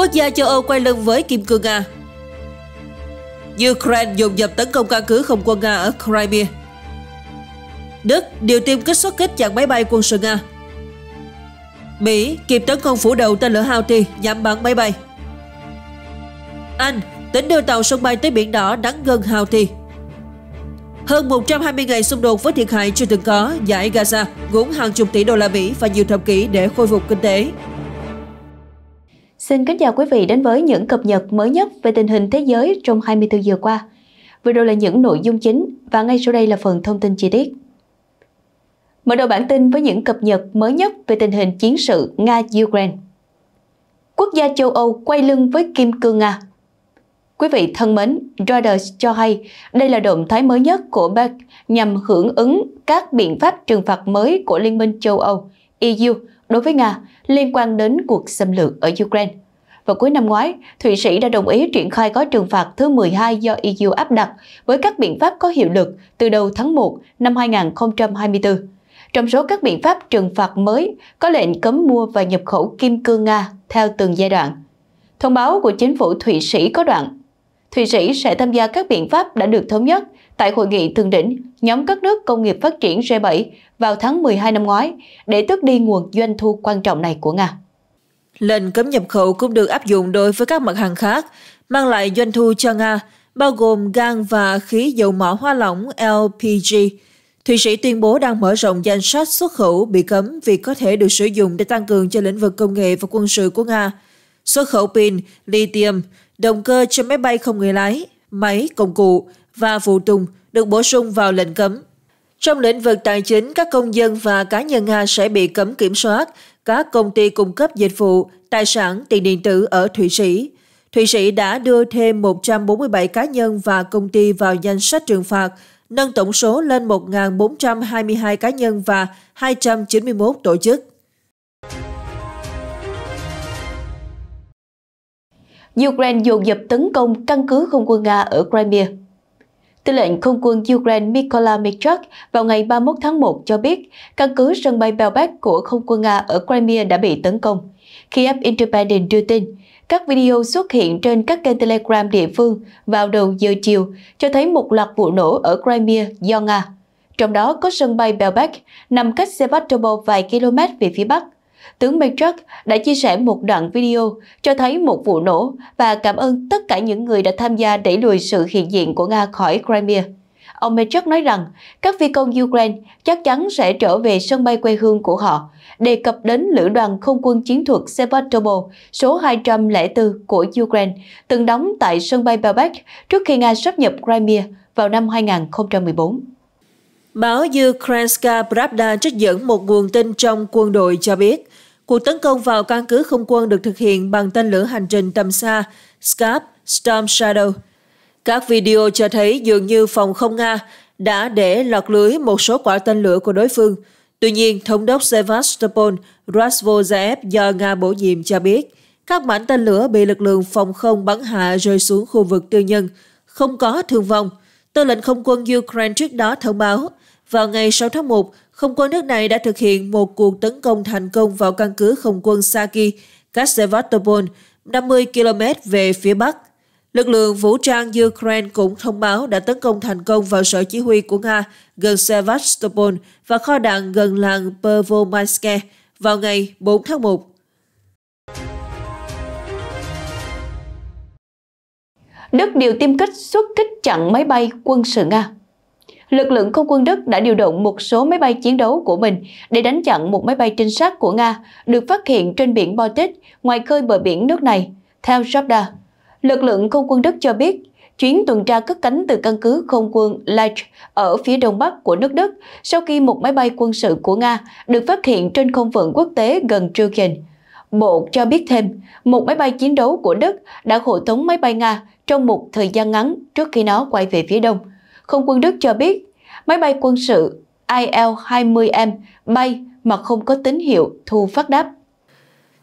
Quốc gia châu Âu quay lưng với Kim Cương Nga Ukraine dùng dập tấn công căn cứ không quân Nga ở Crimea Đức điều tiêm kích xuất kích chặn máy bay quân sự Nga Mỹ kịp tấn công phủ đầu tên lửa Houthi nhắm bắn máy bay Anh tính đưa tàu sân bay tới Biển Đỏ đắng gần Houthi hơn 120 ngày xung đột với thiệt hại chưa từng có, giải Gaza gũng hàng chục tỷ đô la Mỹ và nhiều thập kỷ để khôi phục kinh tế. Xin kính chào quý vị đến với những cập nhật mới nhất về tình hình thế giới trong 24 giờ qua. Vừa rồi là những nội dung chính và ngay sau đây là phần thông tin chi tiết. Mở đầu bản tin với những cập nhật mới nhất về tình hình chiến sự Nga-Ukraine. Quốc gia châu Âu quay lưng với Kim Cương Nga Quý vị thân mến, Reuters cho hay đây là động thái mới nhất của Bắc nhằm hưởng ứng các biện pháp trừng phạt mới của Liên minh châu Âu, EU đối với Nga liên quan đến cuộc xâm lược ở Ukraine. Vào cuối năm ngoái, Thụy Sĩ đã đồng ý triển khai gói trừng phạt thứ 12 do EU áp đặt với các biện pháp có hiệu lực từ đầu tháng 1 năm 2024. Trong số các biện pháp trừng phạt mới có lệnh cấm mua và nhập khẩu kim cương Nga theo từng giai đoạn. Thông báo của chính phủ Thụy Sĩ có đoạn Thụy Sĩ sẽ tham gia các biện pháp đã được thống nhất tại hội nghị thượng đỉnh nhóm các nước công nghiệp phát triển G7 vào tháng 12 năm ngoái để tước đi nguồn doanh thu quan trọng này của Nga. Lệnh cấm nhập khẩu cũng được áp dụng đối với các mặt hàng khác, mang lại doanh thu cho Nga, bao gồm gan và khí dầu mỏ hoa lỏng LPG. Thụy Sĩ tuyên bố đang mở rộng danh sách xuất khẩu bị cấm vì có thể được sử dụng để tăng cường cho lĩnh vực công nghệ và quân sự của Nga. Xuất khẩu pin, lithium, động cơ cho máy bay không người lái, máy, công cụ, và phụ tùng được bổ sung vào lệnh cấm. Trong lĩnh vực tài chính, các công dân và cá nhân Nga sẽ bị cấm kiểm soát các công ty cung cấp dịch vụ, tài sản, tiền điện tử ở Thụy Sĩ. Thụy Sĩ đã đưa thêm 147 cá nhân và công ty vào danh sách trừng phạt, nâng tổng số lên 1.422 cá nhân và 291 tổ chức. Ukraine dồn dập tấn công căn cứ không quân Nga ở Crimea Tư lệnh Không quân Ukraine Mykola Michak vào ngày 31 tháng 1 cho biết căn cứ sân bay Belbek của Không quân Nga ở Crimea đã bị tấn công. Kiev Independent đưa tin, các video xuất hiện trên các kênh Telegram địa phương vào đầu giờ chiều cho thấy một loạt vụ nổ ở Crimea do Nga. Trong đó có sân bay Belbek, nằm cách Sevastopol vài km về phía bắc. Tướng Matruk đã chia sẻ một đoạn video cho thấy một vụ nổ và cảm ơn tất cả những người đã tham gia đẩy lùi sự hiện diện của Nga khỏi Crimea. Ông Matruk nói rằng các phi công Ukraine chắc chắn sẽ trở về sân bay quê hương của họ, đề cập đến lữ đoàn không quân chiến thuật Sevastopol số 204 của Ukraine từng đóng tại sân bay Belbek trước khi Nga sáp nhập Crimea vào năm 2014. Báo Ukrainska Pravda trích dẫn một nguồn tin trong quân đội cho biết, Cuộc tấn công vào căn cứ không quân được thực hiện bằng tên lửa hành trình tầm xa SCAP Storm Shadow. Các video cho thấy dường như phòng không Nga đã để lọt lưới một số quả tên lửa của đối phương. Tuy nhiên, Thống đốc Sevastopol Rasvozaev do Nga bổ nhiệm cho biết, các mảnh tên lửa bị lực lượng phòng không bắn hạ rơi xuống khu vực tư nhân, không có thương vong. Tư lệnh không quân Ukraine trước đó thông báo, vào ngày 6 tháng 1, không quân nước này đã thực hiện một cuộc tấn công thành công vào căn cứ không quân Saki, Kasevastopol, 50 km về phía bắc. Lực lượng vũ trang Ukraine cũng thông báo đã tấn công thành công vào sở chỉ huy của Nga gần Sevastopol và kho đạn gần làng Pervomayske vào ngày 4 tháng 1. Đức điều tiêm kích xuất kích chặn máy bay quân sự Nga lực lượng không quân Đức đã điều động một số máy bay chiến đấu của mình để đánh chặn một máy bay trinh sát của Nga được phát hiện trên biển Baltic, ngoài khơi bờ biển nước này. Theo Shabda, lực lượng không quân Đức cho biết chuyến tuần tra cất cánh từ căn cứ không quân Leich ở phía đông bắc của nước Đức sau khi một máy bay quân sự của Nga được phát hiện trên không phận quốc tế gần Trugen. Bộ cho biết thêm, một máy bay chiến đấu của Đức đã hộ tống máy bay Nga trong một thời gian ngắn trước khi nó quay về phía đông. Không quân Đức cho biết, máy bay quân sự IL-20M bay mà không có tín hiệu thu phát đáp.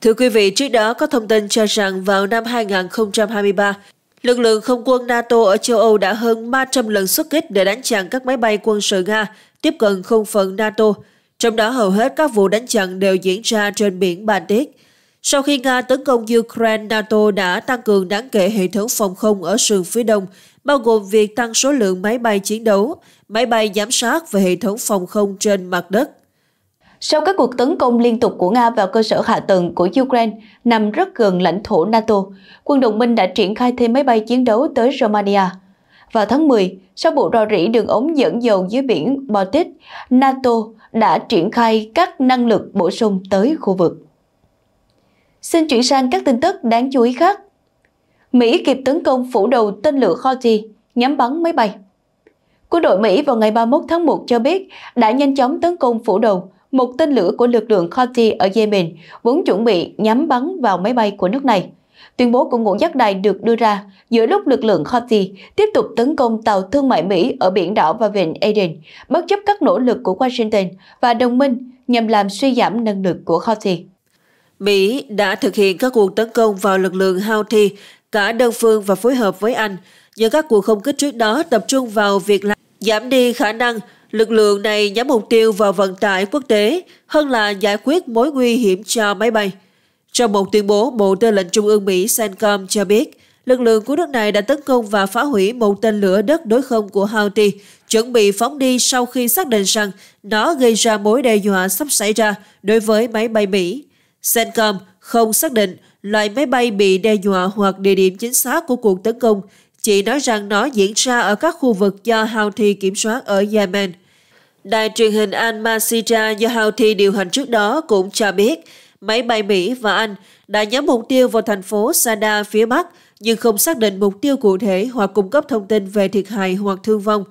Thưa quý vị, trước đó có thông tin cho rằng vào năm 2023, lực lượng không quân NATO ở châu Âu đã hơn 300 lần xuất kích để đánh chặn các máy bay quân sự Nga tiếp cận không phận NATO, trong đó hầu hết các vụ đánh chặn đều diễn ra trên biển Baltic. Sau khi Nga tấn công Ukraine, NATO đã tăng cường đáng kể hệ thống phòng không ở sườn phía đông, bao gồm việc tăng số lượng máy bay chiến đấu, máy bay giám sát và hệ thống phòng không trên mặt đất. Sau các cuộc tấn công liên tục của Nga vào cơ sở hạ tầng của Ukraine nằm rất gần lãnh thổ NATO, quân đồng minh đã triển khai thêm máy bay chiến đấu tới Romania. Vào tháng 10, sau vụ rò rỉ đường ống dẫn dầu dưới biển Baltic, NATO đã triển khai các năng lực bổ sung tới khu vực. Xin chuyển sang các tin tức đáng chú ý khác. Mỹ kịp tấn công phủ đầu tên lửa Houthi nhắm bắn máy bay. Quân đội Mỹ vào ngày 31 tháng 1 cho biết đã nhanh chóng tấn công phủ đầu một tên lửa của lực lượng Houthi ở Yemen vốn chuẩn bị nhắm bắn vào máy bay của nước này. Tuyên bố của ngũ giác đài được đưa ra giữa lúc lực lượng Houthi tiếp tục tấn công tàu thương mại Mỹ ở biển đảo và vịnh Aden, bất chấp các nỗ lực của Washington và đồng minh nhằm làm suy giảm năng lực của Houthi. Mỹ đã thực hiện các cuộc tấn công vào lực lượng Houthi, cả đơn phương và phối hợp với Anh, nhưng các cuộc không kích trước đó tập trung vào việc làm giảm đi khả năng lực lượng này nhắm mục tiêu vào vận tải quốc tế hơn là giải quyết mối nguy hiểm cho máy bay. Trong một tuyên bố, Bộ Tư lệnh Trung ương Mỹ CENTCOM cho biết, lực lượng của nước này đã tấn công và phá hủy một tên lửa đất đối không của Houthi, chuẩn bị phóng đi sau khi xác định rằng nó gây ra mối đe dọa sắp xảy ra đối với máy bay Mỹ. Sencom không xác định loại máy bay bị đe dọa hoặc địa điểm chính xác của cuộc tấn công, chỉ nói rằng nó diễn ra ở các khu vực do Houthi kiểm soát ở Yemen. Đài truyền hình Al-Masira do Houthi điều hành trước đó cũng cho biết máy bay Mỹ và Anh đã nhắm mục tiêu vào thành phố Sada phía Bắc nhưng không xác định mục tiêu cụ thể hoặc cung cấp thông tin về thiệt hại hoặc thương vong.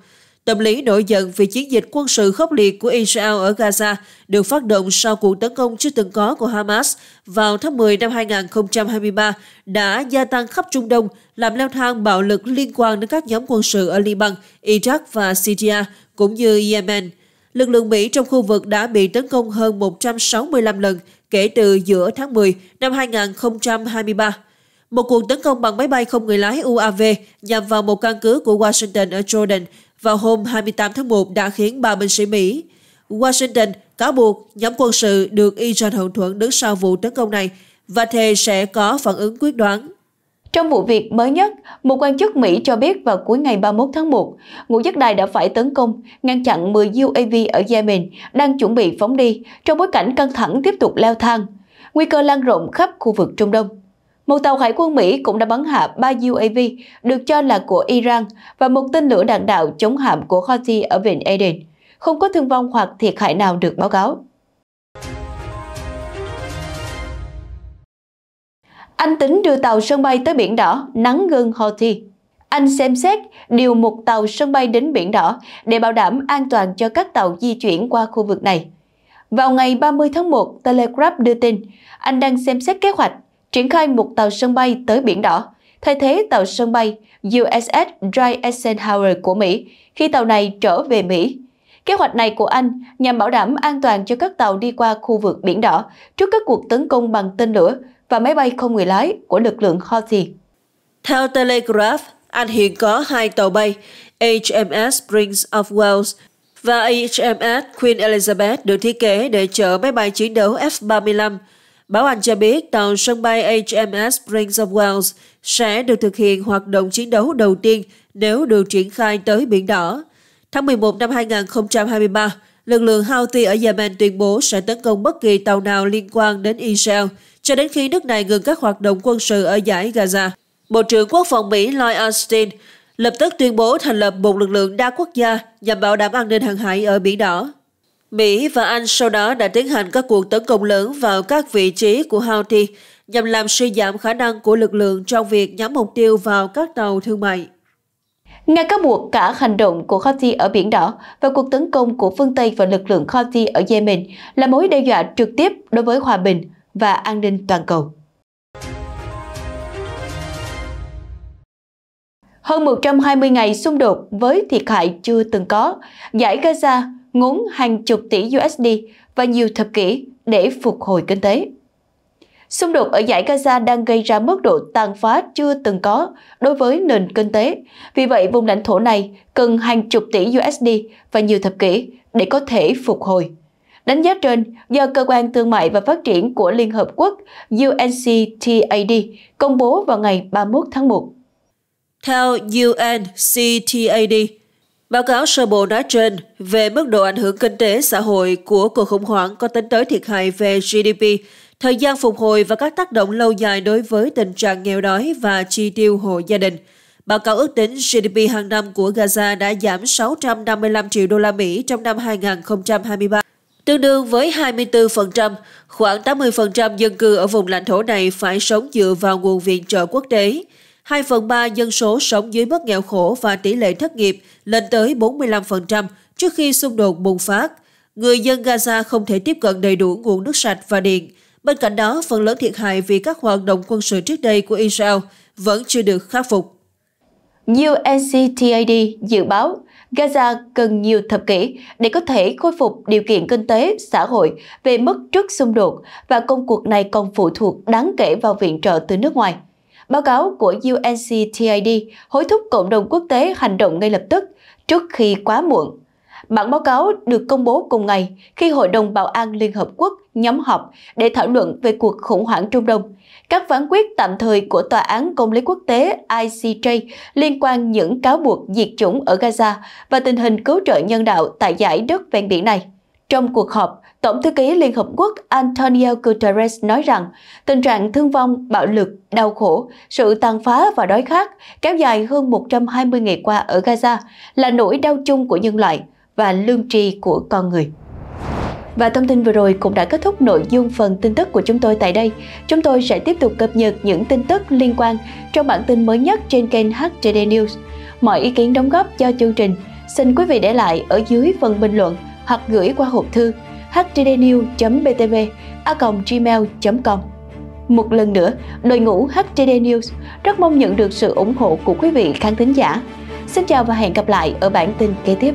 Tâm lý nổi giận vì chiến dịch quân sự khốc liệt của Israel ở Gaza được phát động sau cuộc tấn công chưa từng có của Hamas vào tháng 10 năm 2023 đã gia tăng khắp Trung Đông, làm leo thang bạo lực liên quan đến các nhóm quân sự ở Liban, Iraq và Syria, cũng như Yemen. Lực lượng Mỹ trong khu vực đã bị tấn công hơn 165 lần kể từ giữa tháng 10 năm 2023 một cuộc tấn công bằng máy bay không người lái UAV nhằm vào một căn cứ của Washington ở Jordan vào hôm 28 tháng 1 đã khiến ba binh sĩ Mỹ, Washington cáo buộc nhóm quân sự được Iran hậu thuẫn đứng sau vụ tấn công này và thề sẽ có phản ứng quyết đoán. Trong vụ việc mới nhất, một quan chức Mỹ cho biết vào cuối ngày 31 tháng 1, ngũ giác đài đã phải tấn công, ngăn chặn 10 UAV ở Yemen đang chuẩn bị phóng đi trong bối cảnh căng thẳng tiếp tục leo thang, nguy cơ lan rộng khắp khu vực Trung Đông. Một tàu hải quân Mỹ cũng đã bắn hạ 3 UAV được cho là của Iran và một tên lửa đạn đạo chống hạm của Houthi ở Vịnh Aden. Không có thương vong hoặc thiệt hại nào được báo cáo. Anh tính đưa tàu sân bay tới Biển Đỏ, nắng gần Houthi. Anh xem xét điều một tàu sân bay đến Biển Đỏ để bảo đảm an toàn cho các tàu di chuyển qua khu vực này. Vào ngày 30 tháng 1, Telegraph đưa tin, anh đang xem xét kế hoạch triển khai một tàu sân bay tới Biển Đỏ, thay thế tàu sân bay USS Dry Eisenhower của Mỹ khi tàu này trở về Mỹ. Kế hoạch này của Anh nhằm bảo đảm an toàn cho các tàu đi qua khu vực Biển Đỏ trước các cuộc tấn công bằng tên lửa và máy bay không người lái của lực lượng Houthi. Theo Telegraph, Anh hiện có hai tàu bay HMS Prince of Wales và HMS Queen Elizabeth được thiết kế để chở máy bay chiến đấu F-35 Báo Anh cho biết tàu sân bay HMS Prince of Wales sẽ được thực hiện hoạt động chiến đấu đầu tiên nếu được triển khai tới Biển Đỏ. Tháng 11 năm 2023, lực lượng Houthi ở Yemen tuyên bố sẽ tấn công bất kỳ tàu nào liên quan đến Israel cho đến khi nước này ngừng các hoạt động quân sự ở giải Gaza. Bộ trưởng Quốc phòng Mỹ Lloyd Austin lập tức tuyên bố thành lập một lực lượng đa quốc gia nhằm bảo đảm an ninh hàng hải ở Biển Đỏ. Mỹ và Anh sau đó đã tiến hành các cuộc tấn công lớn vào các vị trí của Houthi nhằm làm suy giảm khả năng của lực lượng trong việc nhắm mục tiêu vào các tàu thương mại. Nga cáo buộc cả hành động của Houthi ở Biển Đỏ và cuộc tấn công của phương Tây và lực lượng Houthi ở Yemen là mối đe dọa trực tiếp đối với hòa bình và an ninh toàn cầu. Hơn 120 ngày xung đột với thiệt hại chưa từng có, giải Gaza ngốn hàng chục tỷ USD và nhiều thập kỷ để phục hồi kinh tế. Xung đột ở giải Gaza đang gây ra mức độ tàn phá chưa từng có đối với nền kinh tế. Vì vậy, vùng lãnh thổ này cần hàng chục tỷ USD và nhiều thập kỷ để có thể phục hồi. Đánh giá trên do Cơ quan Thương mại và Phát triển của Liên Hợp Quốc UNCTAD công bố vào ngày 31 tháng 1. Theo UNCTAD, Báo cáo sơ bộ nói trên về mức độ ảnh hưởng kinh tế xã hội của cuộc khủng hoảng có tính tới thiệt hại về GDP, thời gian phục hồi và các tác động lâu dài đối với tình trạng nghèo đói và chi tiêu hộ gia đình. Báo cáo ước tính GDP hàng năm của Gaza đã giảm 655 triệu đô la Mỹ trong năm 2023, tương đương với 24%, khoảng 80% dân cư ở vùng lãnh thổ này phải sống dựa vào nguồn viện trợ quốc tế. 2 phần 3 dân số sống dưới mức nghèo khổ và tỷ lệ thất nghiệp lên tới 45% trước khi xung đột bùng phát. Người dân Gaza không thể tiếp cận đầy đủ nguồn nước sạch và điện. Bên cạnh đó, phần lớn thiệt hại vì các hoạt động quân sự trước đây của Israel vẫn chưa được khắc phục. UNCTAD dự báo Gaza cần nhiều thập kỷ để có thể khôi phục điều kiện kinh tế, xã hội về mức trước xung đột và công cuộc này còn phụ thuộc đáng kể vào viện trợ từ nước ngoài. Báo cáo của UNCTAD hối thúc cộng đồng quốc tế hành động ngay lập tức, trước khi quá muộn. Bản báo cáo được công bố cùng ngày khi Hội đồng Bảo an Liên Hợp Quốc nhóm họp để thảo luận về cuộc khủng hoảng Trung Đông. Các phán quyết tạm thời của Tòa án Công lý Quốc tế ICJ liên quan những cáo buộc diệt chủng ở Gaza và tình hình cứu trợ nhân đạo tại giải đất ven biển này. Trong cuộc họp, Tổng thư ký Liên Hợp Quốc Antonio Guterres nói rằng tình trạng thương vong, bạo lực, đau khổ, sự tàn phá và đói khát kéo dài hơn 120 ngày qua ở Gaza là nỗi đau chung của nhân loại và lương tri của con người. Và thông tin vừa rồi cũng đã kết thúc nội dung phần tin tức của chúng tôi tại đây. Chúng tôi sẽ tiếp tục cập nhật những tin tức liên quan trong bản tin mới nhất trên kênh HTD News. Mọi ý kiến đóng góp cho chương trình xin quý vị để lại ở dưới phần bình luận hoặc gửi qua hộp thư htdnews.btv gmail.com Một lần nữa, đội ngũ HTD News rất mong nhận được sự ủng hộ của quý vị khán thính giả. Xin chào và hẹn gặp lại ở bản tin kế tiếp.